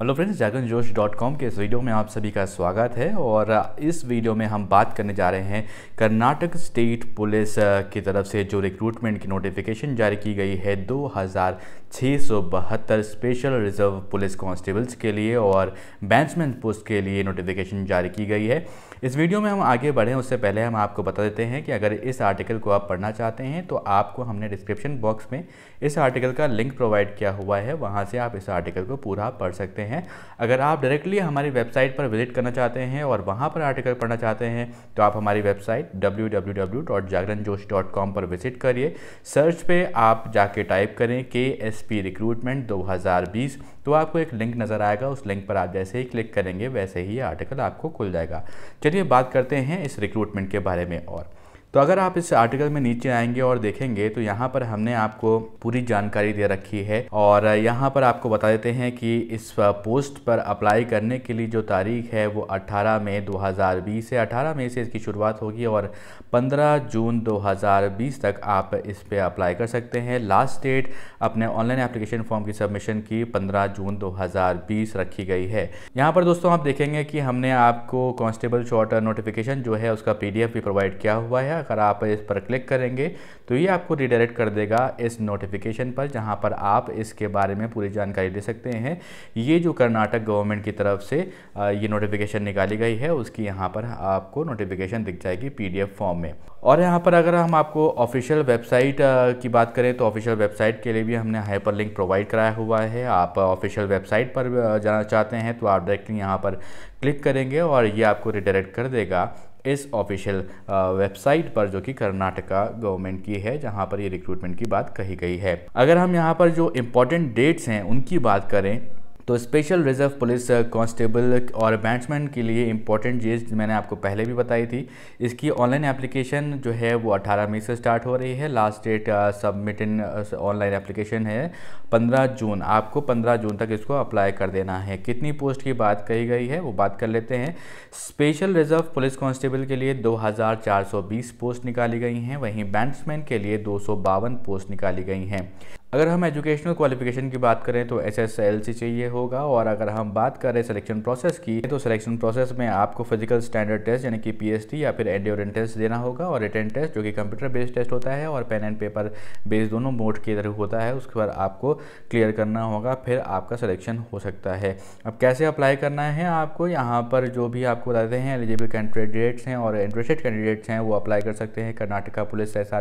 hello friends जागन जोश dot com के इस वीडियो में आप सभी का स्वागत है और इस वीडियो में हम बात करने जा रहे हैं कर्नाटक स्टेट पुलिस की तरफ से जो रिक्रूटमेंट की नोटिफिकेशन जारी की गई है दो हज़ार छः सौ बहत्तर स्पेशल रिजर्व पुलिस कांस्टेबल्स के लिए और बैंसमैन पोस्ट के लिए नोटिफिकेशन जारी की गई है इस वीडियो में हम आगे बढ़ें उससे पहले हम आपको बता देते हैं कि अगर इस आर्टिकल को आप पढ़ना चाहते हैं तो आपको हमने डिस्क्रिप्शन बॉक्स में इस आर्टिकल का लिंक प्रोवाइड किया हुआ है वहाँ से आप इस आर्टिकल को पूरा पढ़ सकते हैं हैं अगर आप डायरेक्टली हमारी वेबसाइट पर विजिट करना चाहते हैं और वहाँ पर आर्टिकल पढ़ना चाहते हैं तो आप हमारी वेबसाइट डब्ल्यू पर विजिट करिए सर्च पर आप जाके टाइप करें के एस पी रिक्रूटमेंट 2020 तो आपको एक लिंक नज़र आएगा उस लिंक पर आप जैसे ही क्लिक करेंगे वैसे ही आर्टिकल आपको खुल जाएगा चलिए बात करते हैं इस रिक्रूटमेंट के बारे में और तो अगर आप इस आर्टिकल में नीचे आएंगे और देखेंगे तो यहाँ पर हमने आपको पूरी जानकारी दे रखी है और यहाँ पर आपको बता देते हैं कि इस पोस्ट पर अप्लाई करने के लिए जो तारीख है वो 18 मई 2020 है 18 मई से इसकी शुरुआत होगी और 15 जून 2020 तक आप इस पर अप्लाई कर सकते हैं लास्ट डेट अपने ऑनलाइन एप्लीकेशन फॉर्म की सबमिशन की पंद्रह जून दो रखी गई है यहाँ पर दोस्तों आप देखेंगे कि हमने आपको कॉन्स्टेबल शॉर्ट नोटिफिकेशन जो है उसका पी भी प्रोवाइड किया हुआ है अगर आप इस पर क्लिक करेंगे तो ये आपको रिडायरेक्ट कर देगा इस नोटिफिकेशन पर जहाँ पर आप इसके बारे में पूरी जानकारी ले सकते हैं ये जो कर्नाटक गवर्नमेंट की तरफ से ये नोटिफिकेशन निकाली गई है उसकी यहाँ पर आपको नोटिफिकेशन दिख जाएगी पी फॉर्म में और यहाँ पर अगर हम आपको ऑफिशियल वेबसाइट की बात करें तो ऑफिशियल वेबसाइट के लिए भी हमने हाइपर लिंक प्रोवाइड कराया हुआ है आप ऑफिशियल वेबसाइट पर जाना चाहते हैं तो आप डायरेक्टली यहाँ पर क्लिक करेंगे और ये आपको रिडायरेक्ट कर देगा इस ऑफिशियल वेबसाइट पर जो कि कर्नाटका गवर्नमेंट की है जहां पर ये रिक्रूटमेंट की बात कही गई है अगर हम यहां पर जो इम्पोर्टेंट डेट्स हैं उनकी बात करें तो स्पेशल रिजर्व पुलिस कांस्टेबल और बैंड्समैन के लिए इंपॉर्टेंट चीज़ मैंने आपको पहले भी बताई थी इसकी ऑनलाइन एप्लीकेशन जो है वो 18 मई से स्टार्ट हो रही है last date submit in online application है 15 जून आपको 15 जून तक इसको अप्लाई कर देना है कितनी पोस्ट की बात कही गई है वो बात कर लेते हैं स्पेशल रिजर्व पुलिस कॉन्स्टेबल के लिए दो पोस्ट निकाली गई हैं वहीं बैंड्समैन के लिए दो पोस्ट निकाली गई हैं अगर हम एजुकेशनल क्वालिफिकेशन की बात करें तो एस एस एल सी चाहिए होगा और अगर हम बात करें सिलेक्शन प्रोसेस की तो सिलेक्शन प्रोसेस में आपको फिजिकल स्टैंडर्ड टेस्ट यानी कि पी एस टी या फिर एंड टेस्ट देना होगा और रिटर्न टेस्ट जो कि कंप्यूटर बेस्ड टेस्ट होता है और पेन एंड पेपर बेस्ड दोनों मोड के थ्रू होता है उसके बाद आपको क्लियर करना होगा फिर आपका सिलेक्शन हो सकता है अब कैसे अप्लाई करना है आपको यहाँ पर जो भी आपको बताते हैं एलिजिबल कैंडिडेट्स हैं और इंटरेस्टेड कैंडिडेट्स हैं वो अप्लाई कर सकते हैं कर्नाटका पुलिस एस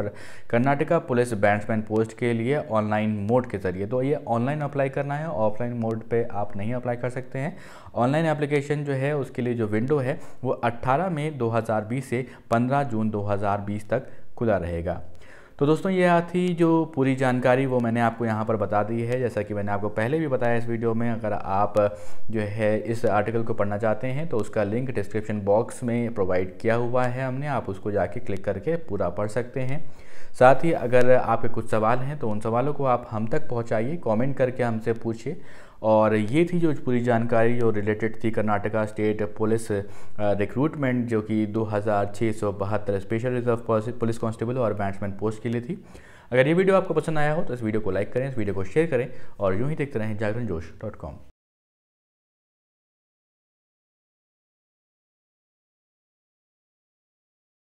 और कर्नाटका पुलिस बैंड्समैन पोस्ट के लिए ऑनलाइन मोड के ज़रिए तो ये ऑनलाइन अप्लाई करना है ऑफलाइन मोड पे आप नहीं अप्लाई कर सकते हैं ऑनलाइन एप्लीकेशन जो है उसके लिए जो विंडो है वो 18 मई 2020 से 15 जून 2020 तक खुला रहेगा तो दोस्तों ये थी जो पूरी जानकारी वो मैंने आपको यहाँ पर बता दी है जैसा कि मैंने आपको पहले भी बताया इस वीडियो में अगर आप जो है इस आर्टिकल को पढ़ना चाहते हैं तो उसका लिंक डिस्क्रिप्शन बॉक्स में प्रोवाइड किया हुआ है हमने आप उसको जाके क्लिक करके पूरा पढ़ सकते हैं साथ ही अगर आपके कुछ सवाल हैं तो उन सवालों को आप हम तक पहुँचाइए कॉमेंट करके हमसे पूछिए और ये थी जो पूरी जानकारी जो रिलेटेड थी कर्नाटका स्टेट पुलिस रिक्रूटमेंट जो कि दो स्पेशल रिजर्व पुलिस कांस्टेबल और बैट्समैन पोस्ट के लिए थी अगर ये वीडियो आपको पसंद आया हो तो इस वीडियो को लाइक करें इस वीडियो को शेयर करें और यूँ ही देखते रहें जागरण जोश डॉट कॉम